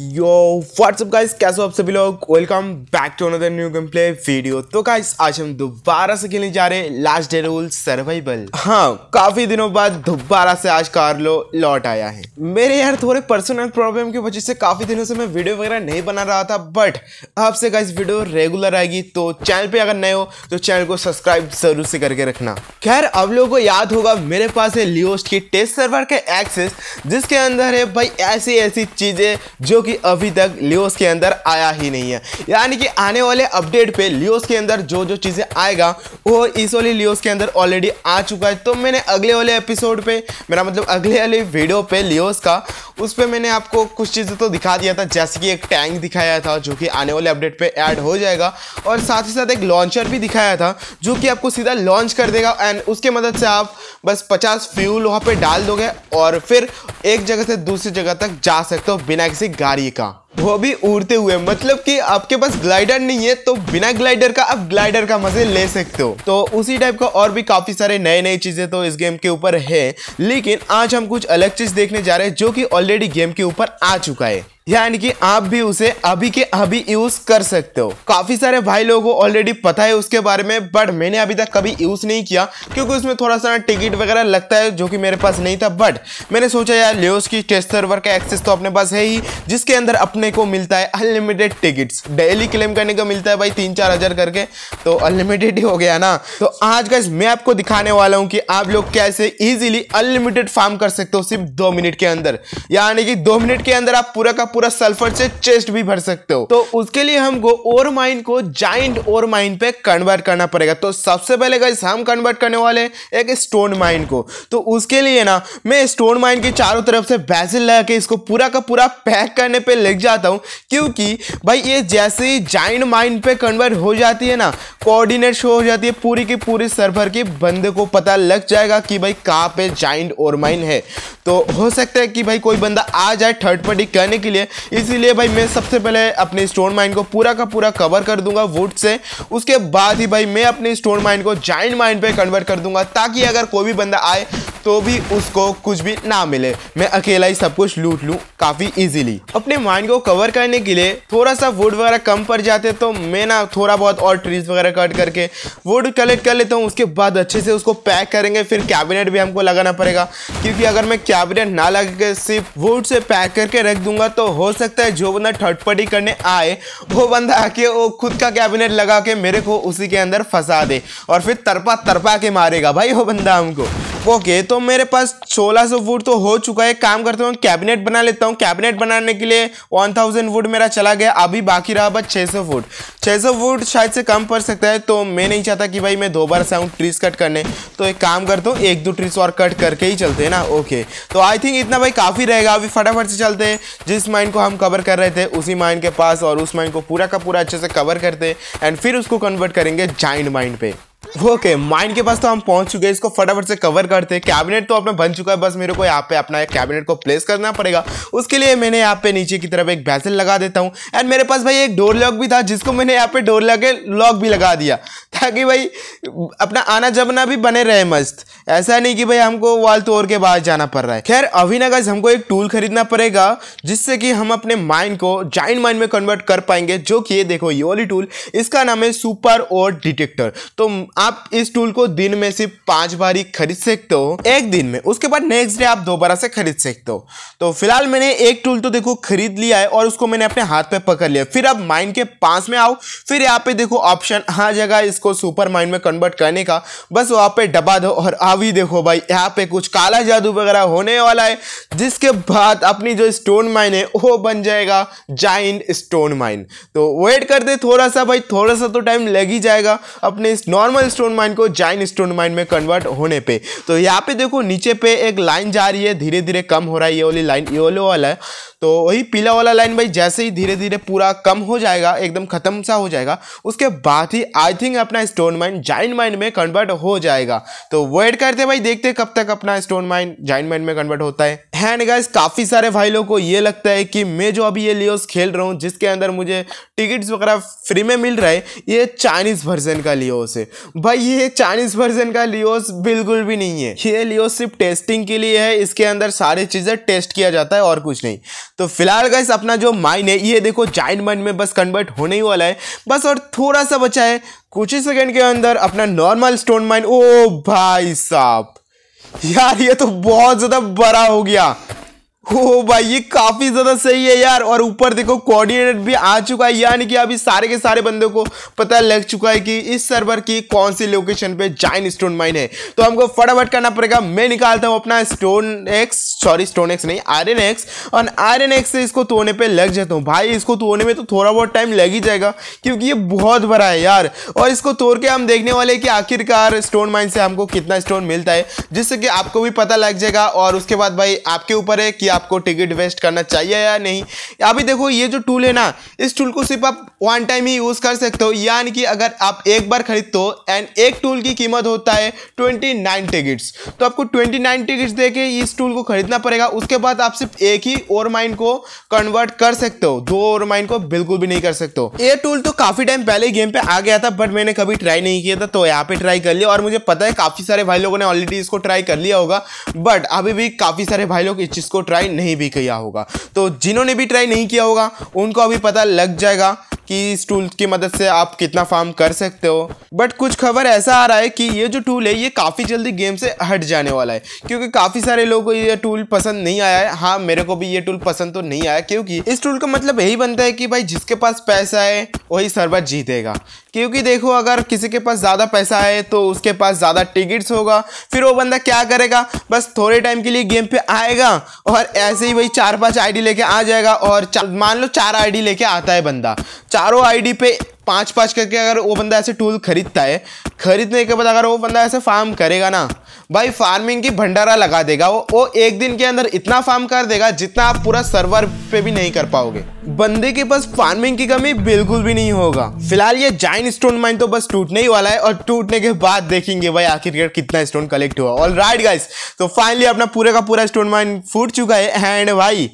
यो WhatsApp guys कैसे हो आप सभी लोग welcome back to another new game play video तो गाइस आज हम दोबारा से खेलने जा रहे हैं लास्ट डे रूल सर्वाइवल हाँ काफी दिनों बाद दोबारा से आज कार्लो लौट आया है मेरे यार थोड़े पर्सनल प्रॉब्लम की वजह से काफी दिनों से मैं वीडियो वगैरह नहीं बना रहा था बट आपसे गाइस वीडियो रेगुलर आएगी तो चैनल पे अगर नए हो तो चैनल को सब्सक्राइब जरूर से करके रखना खैर आप लोगों को याद होगा मेरे पास है लियोस्ट की टेस्ट सर्वर का एक्सेस जिसके अंदर है भाई ऐसी ऐसी चीजें जो कि अभी तक लियोस के अंदर आया ही नहीं है यानी कि आने वाले अपडेट पे लियोस के अंदर जो जो चीज़ें आएगा वो इस वाली लियोस के अंदर ऑलरेडी आ चुका है तो मैंने अगले वाले एपिसोड पे मेरा मतलब अगले वाले वीडियो पे लियोस का उस पर मैंने आपको कुछ चीज़ें तो दिखा दिया था जैसे कि एक टैंक दिखाया था जो कि आने वाले अपडेट पर ऐड हो जाएगा और साथ ही साथ एक लॉन्चर भी दिखाया था जो कि आपको सीधा लॉन्च कर देगा एंड उसके मदद से आप बस पचास फ्यूल वहाँ पर डाल दोगे और फिर एक जगह से दूसरी जगह तक जा सकते हो बिना किसी गाड़ी गाड़ी का वो भी उड़ते हुए मतलब कि आपके पास ग्लाइडर नहीं है तो बिना ग्लाइडर का आप ग्लाइडर का मजे ले सकते हो तो उसी टाइप का और भी काफी सारे नए नई चीजें तो इस गेम के ऊपर है लेकिन आज हम कुछ अलग चीज देखने जा रहे हैं जो कि ऑलरेडी गेम के ऊपर आ चुका है यानी कि आप भी उसे अभी के अभी यूज कर सकते हो काफी सारे भाई लोगों को ऑलरेडी पता है उसके बारे में बट मैंने अभी तक कभी यूज नहीं किया क्योंकि उसमें थोड़ा सा टिकट वगैरह लगता है जो कि मेरे पास नहीं था बट मैंने सोचा यार लियोस की टेस्ट सर्वर का एक्सेस तो अपने पास है ही जिसके अंदर अपने को मिलता है अनलिमिटेड टिकट्स डेली क्लेम करने को मिलता है भाई तीन चार हजार करके तो अनलिमिटेड ही हो गया ना तो आज का मैं आपको दिखाने वाला हूँ कि आप लोग कैसे इजिली अनलिमिटेड फार्म कर सकते हो सिर्फ दो मिनट के अंदर यानी कि दो मिनट के अंदर आप पूरा का पूरा सल्फर से चेस्ट भी भर सकते हो तो उसके लिए हमको ओर माइन को जाइंट ओर माइन पे कन्वर्ट करना पड़ेगा तो सबसे पहले गाइस हम कन्वर्ट करने वाले एक स्टोन माइन को तो उसके लिए ना मैं स्टोन माइन के चारों तरफ से बैसिल लगा के इसको पूरा का पूरा पैक करने पे लग जाता हूँ क्योंकि भाई ये जैसे ही जाइंट माइन पे कन्वर्ट हो जाती है ना कोऑर्डिनेट शो हो जाती है पूरी की पूरी सर्वर की बंदे को पता लग जाएगा कि भाई कहाँ पे जाइंट ओर माइन है तो हो सकता है कि भाई कोई बंदा आ जाए थर्ड पार्टी करने के लिए है इसीलिए भाई मैं सबसे पहले अपने स्टोन माइन को पूरा का पूरा कवर कर दूंगा वुड से उसके बाद ही भाई मैं अपने स्टोन माइन को जाइंट माइन पे कन्वर्ट कर दूंगा ताकि अगर कोई भी बंदा आए तो भी उसको कुछ भी ना मिले मैं अकेला ही सब कुछ लूट लूँ काफ़ी इजीली अपने माइंड को कवर करने के लिए थोड़ा सा वुड वगैरह कम पड़ जाते तो मैं ना थोड़ा बहुत और ट्रीज वगैरह कट करके वुड कलेक्ट कर लेता हूँ उसके बाद अच्छे से उसको पैक करेंगे फिर कैबिनेट भी हमको लगाना पड़ेगा क्योंकि अगर मैं कैबिनेट ना लगा के सिर्फ वुड से पैक करके रख दूंगा तो हो सकता है जो बंदा ठटपटी करने आए वो बंदा आके वो खुद का कैबिनेट लगा के मेरे को उसी के अंदर फंसा दे और फिर तरपा तरपा के मारेगा भाई वो बंदा हमको ओके तो मेरे पास 1600 वुड तो हो चुका है काम करता हूँ कैबिनेट बना लेता हूँ कैबिनेट बनाने के लिए 1000 वुड मेरा चला गया अभी बाकी रहा बस 600 वुड सौ वुड शायद से कम पड़ सकता है तो मैं नहीं चाहता कि भाई मैं बार से आऊँ ट्रीज कट करने तो एक काम करता हूँ एक दो ट्रीज और कट करके ही चलते हैं ना ओके तो आई थिंक इतना भाई काफ़ी रहेगा अभी फटाफट से चलते जिस माइंड को हम कवर कर रहे थे उसी माइंड के पास और उस माइंड को पूरा का पूरा अच्छे से कवर करते एंड फिर उसको कन्वर्ट करेंगे जाइंट माइंड पे ओके okay, माइंड के पास तो हम पहुंच चुके हैं इसको फटाफट से कवर करते हैं कैबिनेट तो अपना बन चुका है बस मेरे को यहाँ पे अपना एक कैबिनेट को प्लेस करना पड़ेगा उसके लिए मैंने यहाँ पे नीचे की तरफ एक बैसल लगा देता हूँ एंड मेरे पास भाई एक डोर लॉक भी था जिसको मैंने यहाँ पे डोर लगे लॉक भी लगा दिया ताकि भाई अपना आना जमना भी बने रहे मस्त ऐसा नहीं कि भाई हमको वाल तोड़ के बाहर जाना पड़ रहा है खैर अभी ना गज हमको एक टूल खरीदना पड़ेगा जिससे कि हम अपने माइंड को जॉइंट माइंड में कन्वर्ट कर पाएंगे जो कि ये देखो ये वाली टूल इसका नाम है सुपर और डिटेक्टर तो आप इस टूल को दिन में सिर्फ पांच बार ही खरीद सकते हो एक दिन में उसके बाद नेक्स्ट डे आप दोबारा से खरीद सकते हो तो फिलहाल मैंने एक टूल तो देखो खरीद लिया है और उसको मैंने अपने हाथ पे पकड़ लिया फिर आप माइंड के पास में आओ फिर यहाँ पे देखो ऑप्शन आ जाएगा इसको सुपर माइंड में कन्वर्ट करने का बस वहाँ पे डबा दो और अभी देखो भाई यहाँ पे कुछ काला जादू वगैरह होने वाला है जिसके बाद अपनी जो स्टोन माइन है वो बन जाएगा जाइंट स्टोन माइन तो वेट कर दे थोड़ा सा भाई थोड़ा सा तो टाइम लग ही जाएगा अपने इस नॉर्मल नॉर्मल स्टोन माइन को जाइन स्टोन माइन में कन्वर्ट होने पे तो यहाँ पे देखो नीचे पे एक लाइन जा रही है धीरे धीरे कम हो रहा है ये वाली लाइन ये वाले वाला है तो वही पीला वाला लाइन भाई जैसे ही धीरे धीरे पूरा कम हो जाएगा एकदम खत्म सा हो जाएगा उसके बाद ही आई थिंक अपना स्टोन माइन जाइन माइन में कन्वर्ट हो जाएगा तो वेट करते भाई देखते कब तक अपना स्टोन माइन जाइन माइन में कन्वर्ट होता है हैंड गाइस काफ़ी सारे भाई लोगों को ये लगता है कि मैं जो अभी ये लियोस खेल रहा हूँ जिसके अंदर मुझे टिकट्स वगैरह फ्री में मिल रहा है ये चाइनीज़ वर्जन का लियोस है भाई ये चाइनीज वर्जन का लियोस बिल्कुल भी नहीं है ये लियोस सिर्फ टेस्टिंग के लिए है इसके अंदर सारी चीज़ें टेस्ट किया जाता है और कुछ नहीं तो फिलहाल का अपना जो माइन है ये देखो चाइन माइन में बस कन्वर्ट होने ही वाला है बस और थोड़ा सा बचा है कुछ ही सेकेंड के अंदर अपना नॉर्मल स्टोन माइन ओ भाई साहब यार ये तो बहुत ज़्यादा बड़ा हो गया ओ भाई ये काफी ज्यादा सही है यार और ऊपर देखो कोऑर्डिनेट भी आ चुका है यानी कि अभी सारे के सारे बंदों को पता लग चुका है कि इस सर्वर की कौन सी लोकेशन पे जाइन स्टोन माइन है तो हमको फटाफट करना पड़ेगा मैं निकालता हूँ अपना stone axe sorry stone axe नहीं आयरन एक्स और आयरन एक्स से इसको तोड़ने पर लग जाता हूँ भाई इसको तोड़ने में तो थोड़ा बहुत टाइम लग ही जाएगा क्योंकि ये बहुत बड़ा है यार और इसको तोड़ के हम देखने वाले कि आखिरकार स्टोन माइन से हमको कितना स्टोन मिलता है जिससे कि आपको भी पता लग जाएगा और उसके बाद भाई आपके ऊपर है कि आपको टिकट वेस्ट करना चाहिए या नहीं अभी देखो ये जो टूल है ना इस टूल को सिर्फ आप वन टाइम ही यूज़ कर सकते हो यानी कि अगर आप एक बार खरीदते हो एंड एक टूल की कीमत होता है ट्वेंटी नाइन टिकट्स तो आपको ट्वेंटी नाइन टिकट्स दे के इस टूल को खरीदना पड़ेगा उसके बाद आप सिर्फ एक ही और माइन को कन्वर्ट कर सकते हो दो और माइन को बिल्कुल भी नहीं कर सकते हो ये टूल तो काफ़ी टाइम पहले गेम पे आ गया था बट मैंने कभी ट्राई नहीं किया था तो यहाँ पे ट्राई कर लिया और मुझे पता है काफ़ी सारे भाई लोगों ने ऑलरेडी इसको ट्राई कर लिया होगा बट अभी भी काफ़ी सारे भाई लोग इस चीज़ को ट्राई ट्राई नहीं भी किया होगा तो जिन्होंने भी ट्राई नहीं किया होगा उनको अभी पता लग जाएगा कि इस टूल की मदद से आप कितना फार्म कर सकते हो बट कुछ खबर ऐसा आ रहा है कि ये जो टूल है ये काफ़ी जल्दी गेम से हट जाने वाला है क्योंकि काफ़ी सारे लोगों को ये टूल पसंद नहीं आया है हाँ मेरे को भी ये टूल पसंद तो नहीं आया क्योंकि इस टूल का मतलब यही बनता है कि भाई जिसके पास पैसा है वही सरबत जीतेगा क्योंकि देखो अगर किसी के पास ज़्यादा पैसा है तो उसके पास ज़्यादा टिकट्स होगा फिर वो बंदा क्या करेगा बस थोड़े टाइम के लिए गेम पे आएगा और ऐसे ही वही चार पांच आईडी लेके आ जाएगा और मान लो चार आईडी लेके आता है बंदा चार चारों आईडी पे पाँच पाँच करके अगर वो बंदा ऐसे टूल खरीदता है खरीदने के बाद अगर वो बंदा ऐसे फार्म करेगा ना भाई फार्मिंग की भंडारा लगा देगा वो वो एक दिन के अंदर इतना फार्म कर देगा जितना आप पूरा सर्वर पे भी नहीं कर पाओगे बंदे के पास फार्मिंग की कमी बिल्कुल भी नहीं होगा फिलहाल ये जाइन स्टोन माइन तो बस टूटने ही वाला है और टूटने के बाद देखेंगे भाई आखिरकार कितना स्टोन कलेक्ट हुआ ऑल राइट गाइस तो फाइनली अपना पूरे का पूरा स्टोन माइन फूट चुका है एंड भाई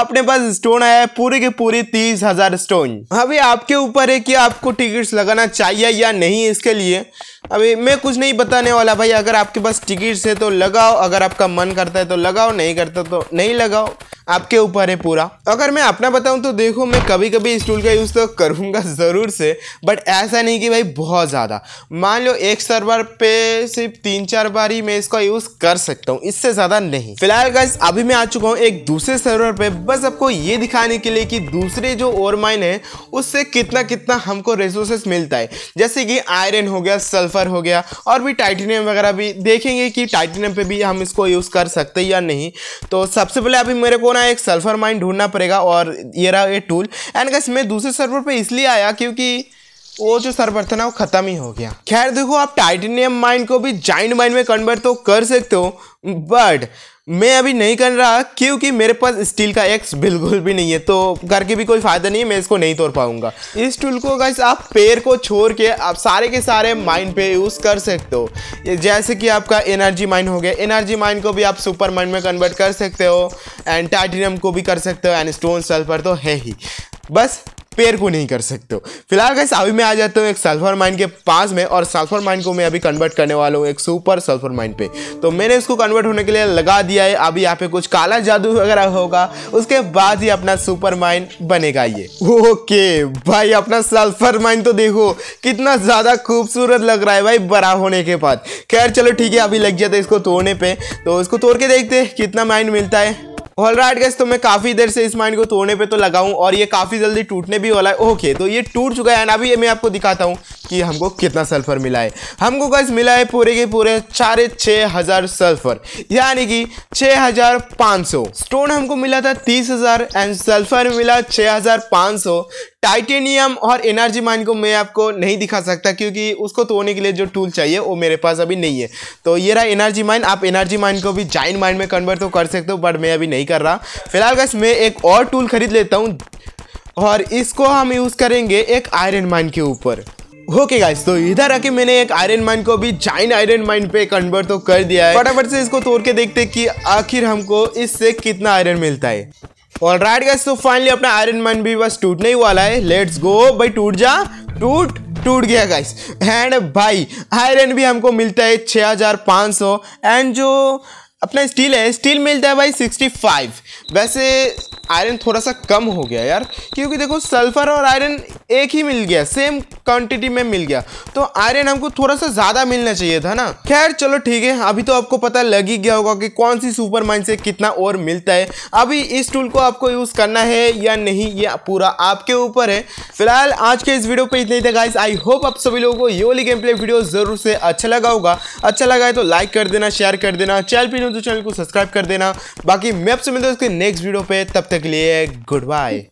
अपने पास स्टोन आया है पूरे के पूरे तीस हजार स्टोन अभी आपके ऊपर है कि आप आपको टिकट्स लगाना चाहिए या नहीं इसके लिए अभी मैं कुछ नहीं बताने वाला भाई अगर आपके पास टिकट्स है तो लगाओ अगर आपका मन करता है तो लगाओ नहीं करता तो नहीं लगाओ आपके ऊपर है पूरा अगर मैं अपना बताऊं तो देखो मैं कभी कभी इस टूल का यूज़ तो करूंगा ज़रूर से बट ऐसा नहीं कि भाई बहुत ज़्यादा मान लो एक सर्वर पे सिर्फ तीन चार बार ही मैं इसका यूज़ कर सकता हूँ इससे ज़्यादा नहीं फिलहाल गाइस अभी मैं आ चुका हूँ एक दूसरे सर्वर पे बस आपको ये दिखाने के लिए कि दूसरे जो ओर माइन है उससे कितना कितना हमको रिसोर्सेस मिलता है जैसे कि आयरन हो गया सल्फर हो गया और भी टाइटेनियम वगैरह भी देखेंगे कि टाइटेनियम पे भी हम इसको यूज़ कर सकते हैं या नहीं तो सबसे पहले अभी मेरे को ना अपना एक सल्फर माइन ढूंढना पड़ेगा और ये रहा ये टूल एंड गैस मैं दूसरे सर्वर पे इसलिए आया क्योंकि वो जो सर्वर था ना वो ख़त्म ही हो गया खैर देखो आप टाइटेनियम माइन को भी जाइंट माइन में कन्वर्ट तो कर सकते हो बट मैं अभी नहीं कर रहा क्योंकि मेरे पास स्टील का एक्स बिल्कुल भी नहीं है तो घर के भी कोई फ़ायदा नहीं है मैं इसको नहीं तोड़ पाऊंगा इस टूल को गाइस आप पेड़ को छोड़ के आप सारे के सारे माइन पे यूज़ कर सकते हो जैसे कि आपका एनर्जी माइन हो गया एनर्जी माइन को भी आप सुपर माइन में कन्वर्ट कर सकते हो एंड टाइटेनियम को भी कर सकते हो एंड स्टोन सल्फर तो है ही बस पेयर को नहीं कर सकते हो फिलहाल कैसे अभी मैं आ जाता हूँ एक सल्फर माइन के पास में और सल्फर माइन को मैं अभी कन्वर्ट करने वाला हूँ एक सुपर सल्फर माइन पे तो मैंने इसको कन्वर्ट होने के लिए लगा दिया है अभी यहाँ पे कुछ काला जादू वगैरह होगा उसके बाद ही अपना सुपर माइन बनेगा ये ओके भाई अपना सल्फर माइन तो देखो कितना ज़्यादा खूबसूरत लग रहा है भाई बड़ा होने के बाद खैर चलो ठीक है अभी लग जाता है इसको तोड़ने पर तो इसको तोड़ के देखते कितना माइन मिलता है ऑल राइट गैस तो मैं काफ़ी देर से इस माइंड को तोड़ने पे तो लगा हूँ और ये काफ़ी जल्दी टूटने भी वाला है ओके तो ये टूट चुका है ना अभी मैं आपको दिखाता हूँ कि हमको कितना सल्फर मिला है हमको गैस मिला है पूरे के पूरे चारे छः हज़ार सल्फर यानी कि छः हज़ार पाँच सौ स्टोन हमको मिला था तीस हज़ार एंड सल्फर मिला छः हज़ार पाँच सौ टाइटेनियम और एनर्जी माइन को मैं आपको नहीं दिखा सकता क्योंकि उसको तोड़ने के लिए जो टूल चाहिए वो मेरे पास अभी नहीं है तो ये रहा एनर्जी माइन आप एनर्जी माइन को भी जाइन माइन में कन्वर्ट तो कर सकते हो बट मैं अभी नहीं कर रहा फिलहाल बस मैं एक और टूल खरीद लेता हूँ और इसको हम यूज़ करेंगे एक आयरन माइन के ऊपर ओके गाइस तो इधर आके मैंने एक आयरन माइन को भी जाइन आयरन माइन पे कन्वर्ट तो कर दिया है फटाफट से इसको तोड़ के देखते कि आखिर हमको इससे कितना आयरन मिलता है ऑल राइट गैस तो फाइनली अपना आयरन मैन भी बस टूटने ही वाला है लेट्स गो भाई टूट जा टूट टूट गया गाइस एंड भाई आयरन भी हमको मिलता है 6500 एंड जो अपना स्टील है स्टील मिलता है भाई 65 वैसे आयरन थोड़ा सा कम हो गया यार क्योंकि देखो सल्फर और आयरन एक ही मिल गया सेम क्वांटिटी में मिल गया तो आयरन हमको थोड़ा सा ज़्यादा मिलना चाहिए था ना खैर चलो ठीक है अभी तो आपको पता लग ही गया होगा कि कौन सी सुपर माइन से कितना और मिलता है अभी इस टूल को आपको यूज़ करना है या नहीं ये पूरा आपके ऊपर है फिलहाल आज के इस वीडियो पर इतने ही गाइस आई होप आप सभी लोगों को योली गेम प्ले वीडियो ज़रूर से अच्छा लगा होगा अच्छा लगा है तो लाइक कर देना शेयर कर देना चैनल पर हो तो चैनल को सब्सक्राइब कर देना बाकी मैं आपसे मिलता हूँ उसके नेक्स्ट वीडियो पे तब तक के लिए गुड बाय